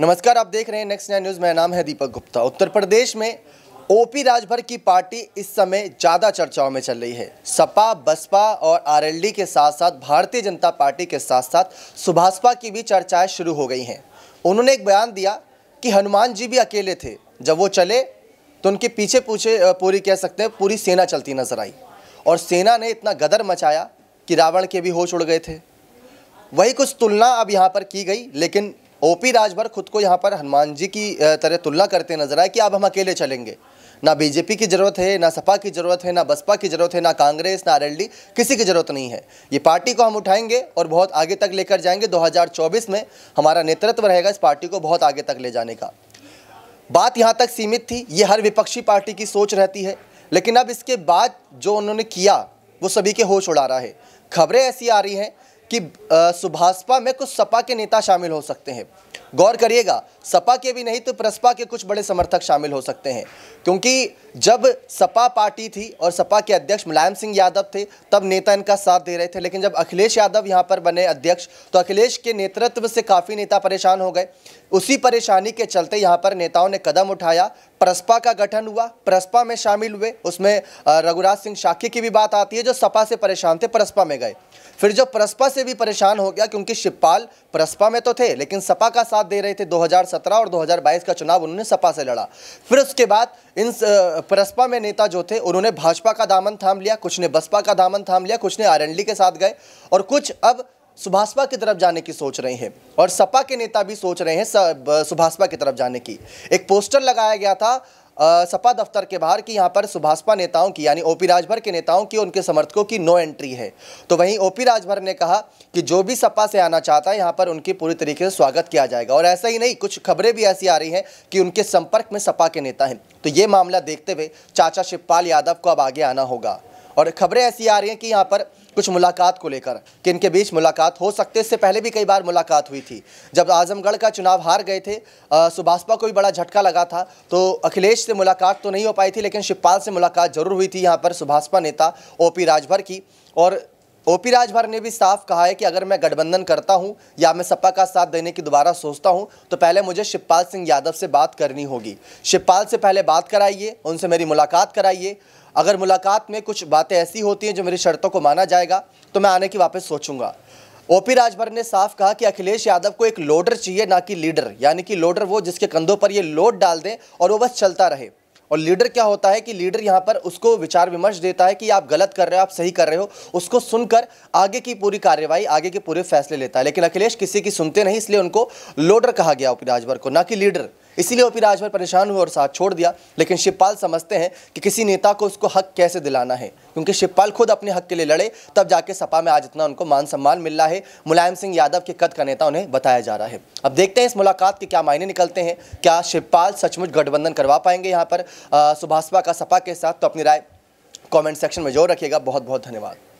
नमस्कार आप देख रहे हैं नेक्स्ट न्यूज़ मेरा नाम है दीपक गुप्ता उत्तर प्रदेश में ओपी राजभर की पार्टी इस समय ज़्यादा चर्चाओं में चल रही है सपा बसपा और आरएलडी के साथ साथ भारतीय जनता पार्टी के साथ साथ सुभाषपा की भी चर्चाएं शुरू हो गई हैं उन्होंने एक बयान दिया कि हनुमान जी भी अकेले थे जब वो चले तो उनके पीछे पूछे पूरी कह सकते हैं पूरी सेना चलती नजर आई और सेना ने इतना गदर मचाया कि रावण के भी होश उड़ गए थे वही कुछ तुलना अब यहाँ पर की गई लेकिन ओपी राजभर खुद को यहाँ पर हनुमान जी की तरह तुलना करते नजर आए कि अब हम अकेले चलेंगे ना बीजेपी की ज़रूरत है ना सपा की ज़रूरत है ना बसपा की ज़रूरत है ना कांग्रेस ना आर किसी की ज़रूरत नहीं है ये पार्टी को हम उठाएंगे और बहुत आगे तक लेकर जाएंगे 2024 में हमारा नेतृत्व रहेगा इस पार्टी को बहुत आगे तक ले जाने का बात यहाँ तक सीमित थी ये हर विपक्षी पार्टी की सोच रहती है लेकिन अब इसके बाद जो उन्होंने किया वो सभी के होश उड़ा रहा है खबरें ऐसी आ रही हैं कि सुभाषपा में कुछ सपा के नेता शामिल हो सकते हैं गौर करिएगा सपा के भी नहीं तो प्रसपा के कुछ बड़े समर्थक शामिल हो सकते हैं क्योंकि जब सपा पार्टी थी और सपा के अध्यक्ष मुलायम सिंह यादव थे तब नेता इनका साथ दे रहे थे लेकिन जब अखिलेश यादव यहां पर बने अध्यक्ष तो अखिलेश के नेतृत्व से काफ़ी नेता परेशान हो गए उसी परेशानी के चलते यहाँ पर नेताओं ने कदम उठाया प्रसपा का गठन हुआ प्रसपा में शामिल हुए उसमें रघुराज सिंह शाखी की भी बात आती है जो सपा से परेशान थे प्रसपा में गए फिर जो प्रसपा से भी परेशान हो गया क्योंकि शिवपाल प्रसपा में तो थे लेकिन सपा का साथ दे रहे थे 2017 और 2022 का चुनाव उन्होंने सपा से लड़ा फिर उसके बाद इन प्रसपा में नेता जो थे उन्होंने भाजपा का दामन थाम लिया कुछ ने बसपा का दामन थाम लिया कुछ ने आर के साथ गए और कुछ अब सुभाषपा की तरफ जाने की सोच रहे हैं और सपा के नेता भी सोच रहे हैं सुभाषपा की तरफ जाने की एक पोस्टर लगाया गया था आ, सपा दफ्तर के बाहर कि यहाँ पर सुभाषपा नेताओं की यानी ओपी राजभर के नेताओं की उनके समर्थकों की नो एंट्री है तो वहीं ओपी राजभर ने कहा कि जो भी सपा से आना चाहता है यहाँ पर उनकी पूरी तरीके से स्वागत किया जाएगा और ऐसा ही नहीं कुछ खबरें भी ऐसी आ रही हैं कि उनके संपर्क में सपा के नेता हैं तो ये मामला देखते हुए चाचा शिवपाल यादव को अब आगे आना होगा और खबरें ऐसी आ रही हैं कि यहाँ पर कुछ मुलाकात को लेकर कि इनके बीच मुलाकात हो सकते इससे पहले भी कई बार मुलाकात हुई थी जब आजमगढ़ का चुनाव हार गए थे सुभाषपा को भी बड़ा झटका लगा था तो अखिलेश से मुलाकात तो नहीं हो पाई थी लेकिन शिवपाल से मुलाकात जरूर हुई थी यहाँ पर सुभाषपा नेता ओ राजभर की और ओपी राजभर ने भी साफ कहा है कि अगर मैं गठबंधन करता हूं या मैं सपा का साथ देने की दोबारा सोचता हूं तो पहले मुझे शिवपाल सिंह यादव से बात करनी होगी शिवपाल से पहले बात कराइए उनसे मेरी मुलाकात कराइए अगर मुलाकात में कुछ बातें ऐसी होती हैं जो मेरी शर्तों को माना जाएगा तो मैं आने की वापस सोचूंगा ओपी राजभर ने साफ कहा कि अखिलेश यादव को एक लोडर चाहिए ना कि लीडर यानी कि लोडर वो जिसके कंधों पर ये लोड डाल दें और वो बस चलता रहे और लीडर क्या होता है कि लीडर यहाँ पर उसको विचार विमर्श देता है कि आप गलत कर रहे हो आप सही कर रहे हो उसको सुनकर आगे की पूरी कार्यवाही आगे के पूरे फैसले लेता है लेकिन अखिलेश किसी की सुनते नहीं इसलिए उनको लोडर कहा गया ओपी राजभर को ना कि लीडर इसीलिए वो राजभर भर परेशान हुए और साथ छोड़ दिया लेकिन शिवपाल समझते हैं कि किसी नेता को उसको हक कैसे दिलाना है क्योंकि शिवपाल खुद अपने हक के लिए लड़े तब जाके सपा में आज इतना उनको मान सम्मान मिल रहा है मुलायम सिंह यादव के कद का नेता उन्हें बताया जा रहा है अब देखते हैं इस मुलाकात के क्या मायने निकलते हैं क्या शिवपाल सचमुच गठबंधन करवा पाएंगे यहाँ पर सुभाषपा का सपा के साथ तो अपनी राय कॉमेंट सेक्शन में जोर रखिएगा बहुत बहुत धन्यवाद